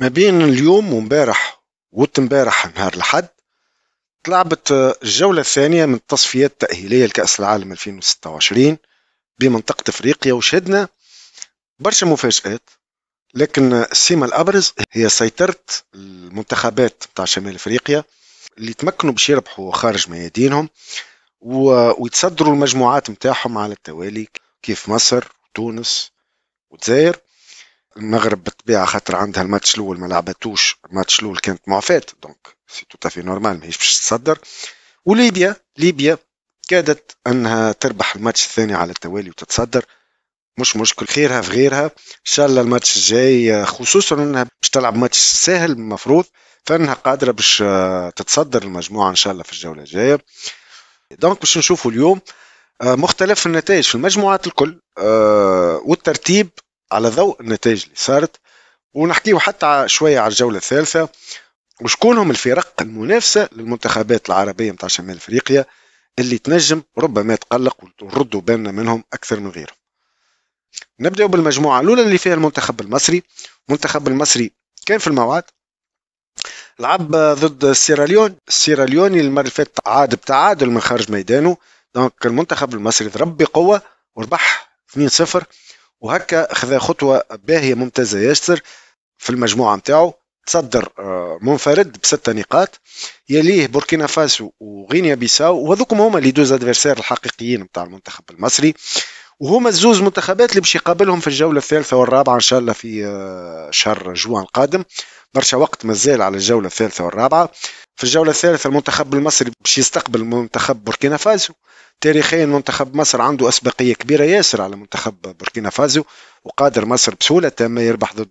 ما بين اليوم وقت وتمبارح نهار الحد تلعبت الجولة الثانية من التصفيات التأهيلية لكأس العالم 2026 بمنطقة أفريقيا وشهدنا برشا مفاجآت لكن السيمة الأبرز هي سيطرة المنتخبات بتاع شمال أفريقيا اللي تمكنوا باش يربحوا خارج ميادينهم ويتصدروا المجموعات متاعهم على التوالي كيف مصر وتونس وتزاير المغرب بالطبيعه خاطر عندها الماتش الاول ما لعبتوش الماتش الاول كانت معفاه دونك سي تو تافي نورمال ماهيش باش تتصدر وليبيا ليبيا كادت انها تربح الماتش الثاني على التوالي وتتصدر مش مشكل خيرها في غيرها ان شاء الله الماتش الجاي خصوصا انها باش تلعب ماتش سهل المفروض فانها قادره باش آه، تتصدر المجموعه ان شاء الله في الجوله الجايه دونك باش نشوفوا اليوم آه، مختلف النتائج في المجموعات الكل آه، والترتيب على ضوء النتائج اللي صارت ونحكيه حتى شوية على الجولة الثالثة وشكون هم الفرق المنافسة للمنتخبات العربية متاع شمال أفريقيا اللي تنجم ربما تقلق ونردوا بالنا منهم أكثر من غيرهم نبدأ بالمجموعة الأولى اللي فيها المنتخب المصري المنتخب المصري كان في الموعد لعب ضد السيراليون السيراليوني المرة اللي فاتت عاد بتعادل من خارج ميدانه دونك المنتخب المصري ضرب بقوة وربح 2-0 وهكا خذا خطوه باهيه ممتازه ياسر في المجموعه نتاعو تصدر آه، منفرد بستة نقاط يليه بوركينا فاسو وغينيا بيساو وهذوكم هما لي دوز ادفيرسير الحقيقيين نتاع المنتخب المصري وهما الزوز منتخبات اللي باش يقابلهم في الجوله الثالثه والرابعه ان شاء الله في آه، شهر جوان القادم برشا وقت مازال على الجوله الثالثه والرابعه في الجولة الثالثة المنتخب المصري باش يستقبل منتخب بوركينا فازو تاريخيا منتخب مصر عنده أسبقية كبيرة ياسر على منتخب بوركينا فازو وقادر مصر بسهولة تامه يربح ضد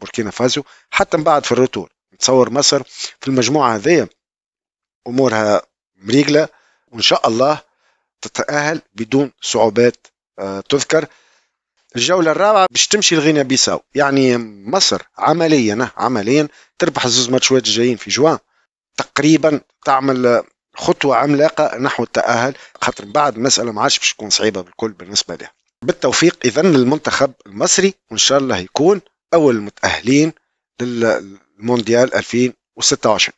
بوركينا فازو حتى من بعد في الرتور نتصور مصر في المجموعة هذيا أمورها مريقلة وإن شاء الله تتأهل بدون صعوبات آه، تذكر الجولة الرابعة باش تمشي لغينيا بيساو يعني مصر عمليا عمليا تربح الزوز ماتشوات الجايين في جوان تقريبا تعمل خطوة عملاقة نحو التأهل خاطر بعد المسألة ما عادش باش تكون صعيبة بالكل بالنسبة لها بالتوفيق إذا المنتخب المصري وإن شاء الله يكون أول المتأهلين للمونديال 2026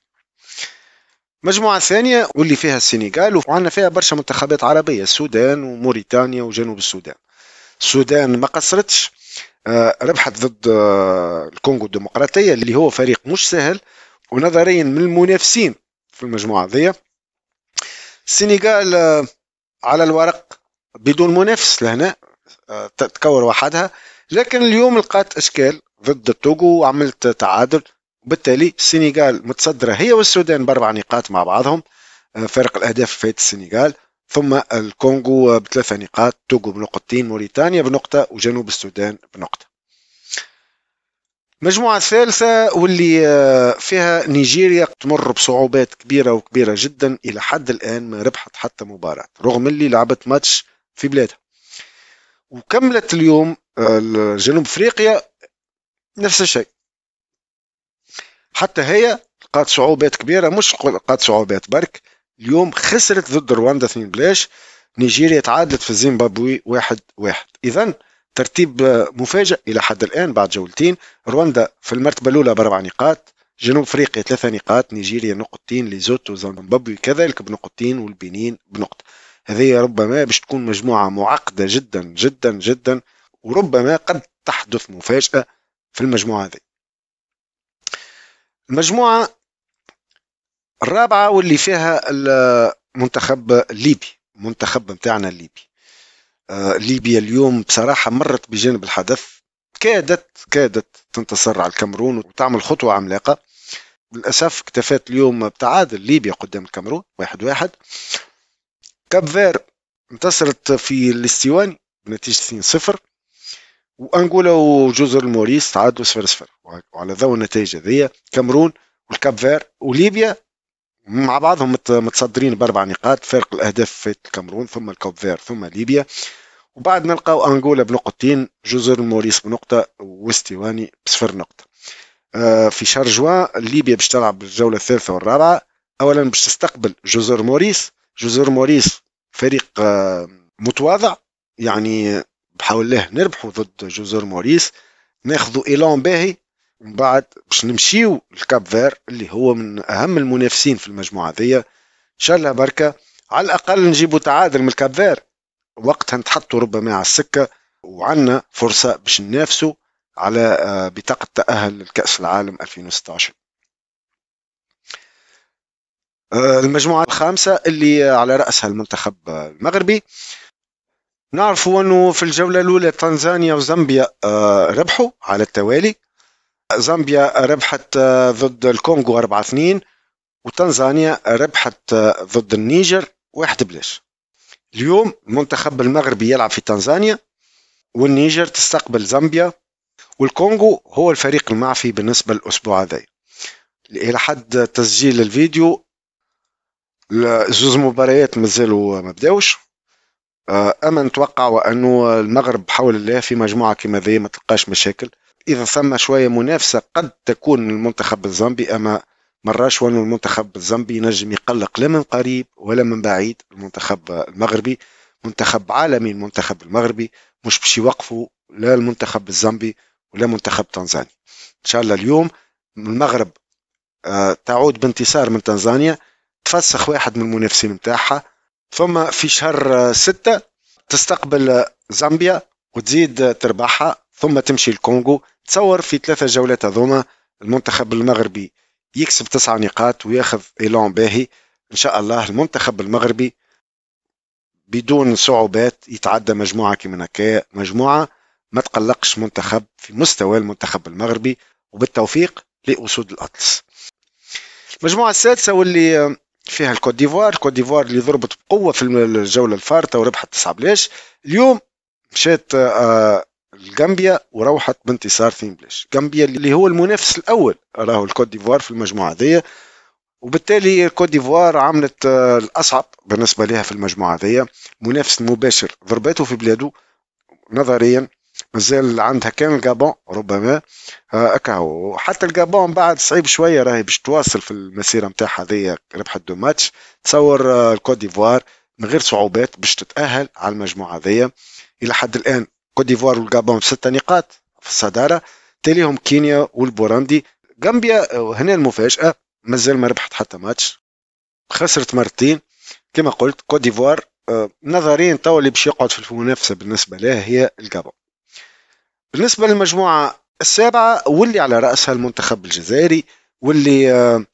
مجموعة ثانية واللي فيها السنغال وعندنا فيها برشا منتخبات عربية السودان وموريتانيا وجنوب السودان السودان ما قصرتش آه، ربحت ضد آه، الكونغو الديمقراطية اللي هو فريق مش سهل ونظريا من المنافسين في المجموعة هذيا السنغال آه، على الورق بدون منافس لهنا آه، تتكور وحدها لكن اليوم لقات اشكال ضد توغو وعملت تعادل وبالتالي السنغال متصدره هي والسودان باربع نقاط مع بعضهم آه، فارق الاهداف فات السنغال ثم الكونغو بثلاثة نقاط توغو بنقطتين موريتانيا بنقطة وجنوب السودان بنقطة المجموعة الثالثة واللي آه، فيها نيجيريا تمر بصعوبات كبيرة وكبيرة جدا إلى حد الآن ما ربحت حتى مباراة رغم اللي لعبت ماتش في بلادها وكملت اليوم آه، جنوب أفريقيا نفس الشيء حتى هي لقات صعوبات كبيرة مش لقات صعوبات برك اليوم خسرت ضد رواندا اثنين بلاش نيجيريا تعادلت في زيمبابوي واحد واحد إذا ترتيب مفاجئ إلى حد الآن بعد جولتين رواندا في المرتبة الأولى بأربع نقاط جنوب افريقيا ثلاثة نقاط نيجيريا نقطتين ليزوتو زامبابوي كذلك بنقطتين والبنين بنقطة هذه ربما باش تكون مجموعة معقدة جدا جدا جدا وربما قد تحدث مفاجأة في المجموعة هذه المجموعة الرابعة واللي فيها المنتخب الليبي المنتخب بتاعنا الليبي آه، ليبيا اليوم بصراحة مرت بجانب الحدث كادت كادت تنتصر على الكاميرون وتعمل خطوة عملاقة للأسف اكتفت اليوم بتعادل ليبيا قدام الكاميرون واحد واحد كاب فير انتصرت في الاستواني بنتيجة 2-0 وأنجولا وجزر الموريس تعادلوا 0-0 وعلى ذو النتائج هذيا كامرون والكاب فير وليبيا مع بعضهم متصدرين باربع نقاط فارق الاهداف في الكاميرون ثم الكوب فير ثم ليبيا وبعد نلقاو انغولا بنقطتين جزر الموريس بنقطه واستواني بصفر نقطه آه، في شهر جوان ليبيا باش تلعب الجوله الثالثه والرابعه اولا باش تستقبل جزر موريس جزر موريس فريق آه، متواضع يعني بحاول الله نربحوا ضد جزر موريس ناخذوا ايلون باهي من بعد باش نمشيو لكاب فير اللي هو من اهم المنافسين في المجموعه ذي ان شاء الله بركه على الاقل نجيبوا تعادل من الكاب فير وقتها نتحطوا ربما على السكه وعندنا فرصه باش ننافسوا على آه، بطاقه تاهل لكاس العالم 2016 آه، المجموعة الخامسة اللي على رأسها المنتخب المغربي نعرفوا أنه في الجولة الأولى تنزانيا وزامبيا آه، ربحوا على التوالي زامبيا ربحت ضد الكونغو 4 2 وتنزانيا ربحت ضد النيجر واحد بلاش اليوم المنتخب المغربي يلعب في تنزانيا والنيجر تستقبل زامبيا والكونغو هو الفريق المعفي بالنسبة للأسبوع هذا إلى حد تسجيل الفيديو زوز مباريات مازالوا ما بداوش آه، أما نتوقع وأنه المغرب حول الله في مجموعة كما ذي ما تلقاش مشاكل إذا ثم شوية منافسة قد تكون المنتخب الزامبي أما مراش وان المنتخب الزامبي نجم يقلق لا من قريب ولا من بعيد المنتخب المغربي منتخب عالمي المنتخب المغربي مش باش يوقفوا لا المنتخب الزامبي ولا منتخب تنزانيا ان شاء الله اليوم المغرب آه، تعود بانتصار من تنزانيا تفسخ واحد من المنافسين نتاعها ثم في شهر ستة تستقبل زامبيا وتزيد تربحها ثم تمشي الكونغو تصور في ثلاثة جولات هذوما المنتخب المغربي يكسب تسعة نقاط وياخذ إيلون باهي إن شاء الله المنتخب المغربي بدون صعوبات يتعدى مجموعة كيما هكا مجموعة ما تقلقش منتخب في مستوى المنتخب المغربي وبالتوفيق لأسود الأطلس المجموعة السادسة واللي فيها الكوت ديفوار الكوت ديفوار اللي ضربت بقوة في الجولة الفارطة وربحت تسعة بلاش اليوم مشات آه، الجامبيا وروحت بانتصار ثيمبلش جامبيا اللي هو المنافس الاول راهو الكوت ديفوار في المجموعه ذي وبالتالي الكوت ديفوار عملت آه، الاصعب بالنسبه لها في المجموعه ذي منافس مباشر ضرباته في بلاده نظريا مازال عندها كان الجابون ربما آه، اكاو حتى الجابون بعد صعيب شويه راهي باش تواصل في المسيره نتاعها هذيا ربحت دو ماتش تصور آه، الكوت ديفوار من غير صعوبات باش تتاهل على المجموعه هذيا الى حد الان كوت ديفوار والغابون بستة نقاط في الصداره تاليهم كينيا والبوراندي غامبيا هنا المفاجاه مازال ما ربحت حتى ماتش خسرت مرتين كما قلت كوت ديفوار نظريا توا اللي باش يقعد في المنافسه بالنسبه لها هي الغابون بالنسبه للمجموعه السابعه واللي على راسها المنتخب الجزائري واللي آه،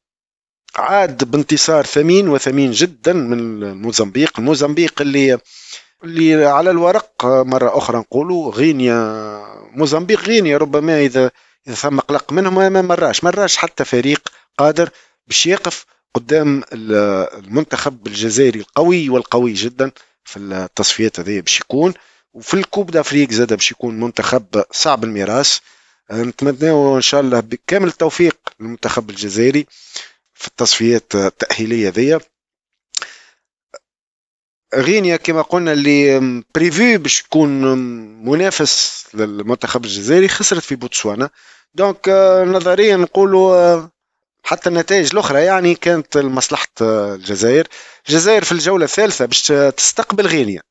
عاد بانتصار ثمين وثمين جدا من الموزمبيق الموزمبيق اللي اللي على الورق آه، مرة أخرى نقولوا غينيا موزمبيق غينيا ربما إذا إذا ثم قلق منهم ما مراش مراش حتى فريق قادر باش يقف قدام المنتخب الجزائري القوي والقوي جدا في التصفيات هذه باش يكون وفي الكوب دافريك زاد باش يكون منتخب صعب الميراث آه، نتمناو ان شاء الله بكامل التوفيق للمنتخب الجزائري في التصفيات التاهيليه هذه غينيا كما قلنا اللي بريفي باش تكون منافس للمنتخب الجزائري خسرت في بوتسوانا دونك آه، نظريا نقولوا آه، حتى النتائج الاخرى يعني كانت لمصلحه آه، الجزائر الجزائر في الجوله الثالثه باش تستقبل غينيا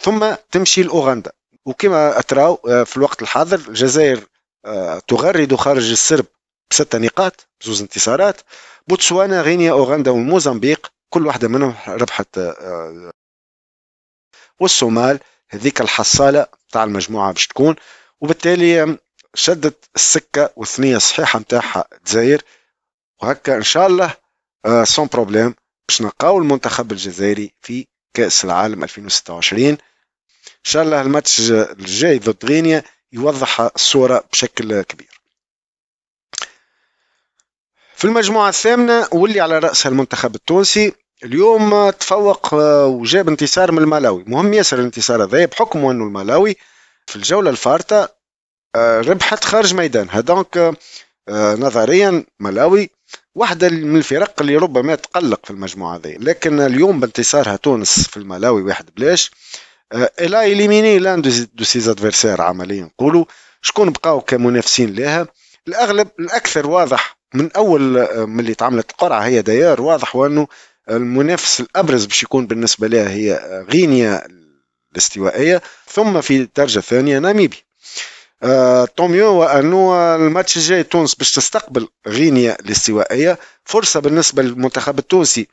ثم تمشي لاوغندا وكما تراو في الوقت الحاضر الجزائر تغرد خارج السرب بستة نقاط زوز انتصارات بوتسوانا غينيا اوغندا وموزمبيق كل واحدة منهم ربحت آه، آه، والصومال هذيك الحصالة تاع المجموعة باش تكون وبالتالي شدت السكة والثنية الصحيحة متاعها الجزائر وهكا إن شاء الله سون آه، بروبليم باش نلقاو المنتخب الجزائري في كأس العالم 2026 إن شاء الله الماتش الجاي ضد غينيا يوضح الصورة بشكل كبير في المجموعة الثامنة واللي على رأسها المنتخب التونسي اليوم تفوق آه، وجاب انتصار من الملاوي مهم ياسر الانتصار هذا بحكم انه الملاوي في الجولة الفارطة آه، ربحت خارج ميدانها دونك آه، نظريا ملاوي واحدة من الفرق اللي ربما تقلق في المجموعة هذه لكن اليوم بانتصارها تونس في الملاوي واحد بلاش الا اليميني لان دو سيز ادفيرسير عمليا نقولوا شكون بقاو كمنافسين لها الاغلب الاكثر واضح من اول آه، ملي تعملت القرعه هي ديار واضح وانه المنافس الابرز باش يكون بالنسبه لها هي آه، غينيا الاستوائيه ثم في الدرجه الثانيه ناميبيا آه طوميو وانه الماتش الجاي تونس باش تستقبل غينيا الاستوائيه فرصه بالنسبه للمنتخب التونسي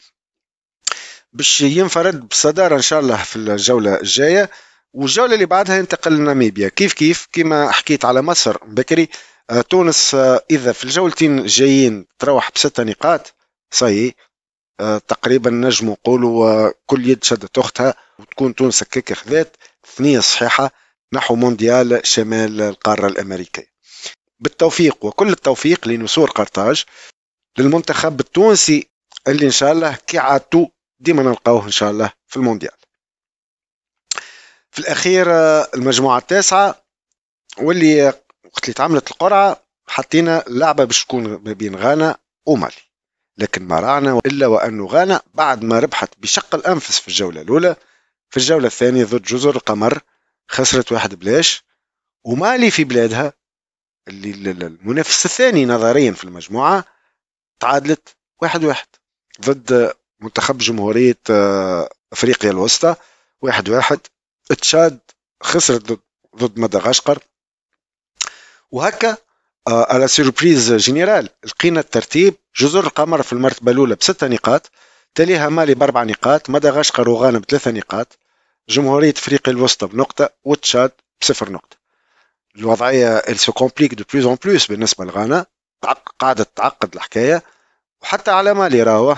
باش ينفرد بالصداره ان شاء الله في الجوله الجايه والجوله اللي بعدها ينتقل لناميبيا كيف كيف كما حكيت على مصر بكري آه، تونس آه، اذا في الجولتين الجايين تروح بستة نقاط صحيح آه، تقريبا نجم نقولوا كل يد شدت اختها وتكون تونس كيك خذات ثنيه صحيحه نحو مونديال شمال القاره الامريكيه بالتوفيق وكل التوفيق لنسور قرطاج للمنتخب التونسي اللي ان شاء الله كي عادتو ديما نلقاوه ان شاء الله في المونديال في الاخير المجموعه التاسعه واللي وقت اللي تعملت القرعه حطينا لعبه باش تكون ما بين غانا ومالي لكن ما رانا الا وانه غانا بعد ما ربحت بشق الانفس في الجوله الاولى في الجوله الثانيه ضد جزر القمر خسرت واحد بلاش ومالي في بلادها اللي المنافس الثاني نظريا في المجموعه تعادلت واحد واحد ضد منتخب جمهورية آه، أفريقيا الوسطى واحد واحد تشاد خسرت ضد مدغشقر وهكا آه، على سيربريز جنرال لقينا الترتيب جزر القمر في المرتبه الاولى بستة نقاط تليها مالي باربع نقاط مدغشقر وغانا بثلاثة نقاط جمهورية افريقيا الوسطى بنقطة وتشاد بصفر نقطة الوضعية ال سو كومبليك دو بلوز اون بلوس بالنسبة لغانا قاعدة تعقد الحكاية وحتى على مالي راهو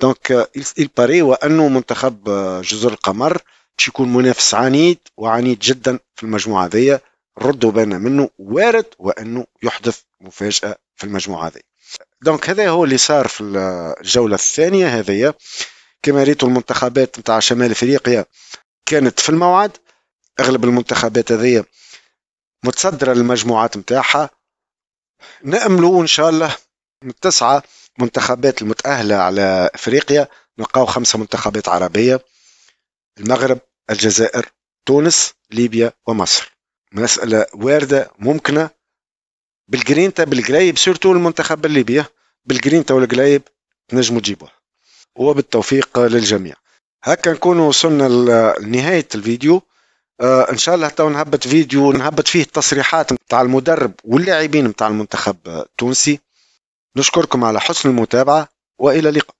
دونك il باري وانه منتخب آه، جزر القمر باش يكون منافس عنيد وعنيد جدا في المجموعة هذيا ردوا بالنا منه وارد وانه يحدث مفاجاه في المجموعه هذه دونك هذا هو اللي صار في الجوله الثانيه هذه كما ريتوا المنتخبات نتاع شمال افريقيا كانت في الموعد اغلب المنتخبات هذه متصدره المجموعات نتاعها نأملوا ان شاء الله من التسعه منتخبات المتأهلة على أفريقيا نلقاو خمسة منتخبات عربية المغرب الجزائر تونس ليبيا ومصر مسألة واردة ممكنة بالجرينتا بالقلايب سورتو المنتخب الليبي بالجرينتا والقلايب تنجموا تجيبوها وبالتوفيق للجميع هكا نكون وصلنا لنهاية الفيديو آه ان شاء الله تو نهبط فيديو نهبط فيه التصريحات نتاع المدرب واللاعبين نتاع المنتخب التونسي نشكركم على حسن المتابعة والى اللقاء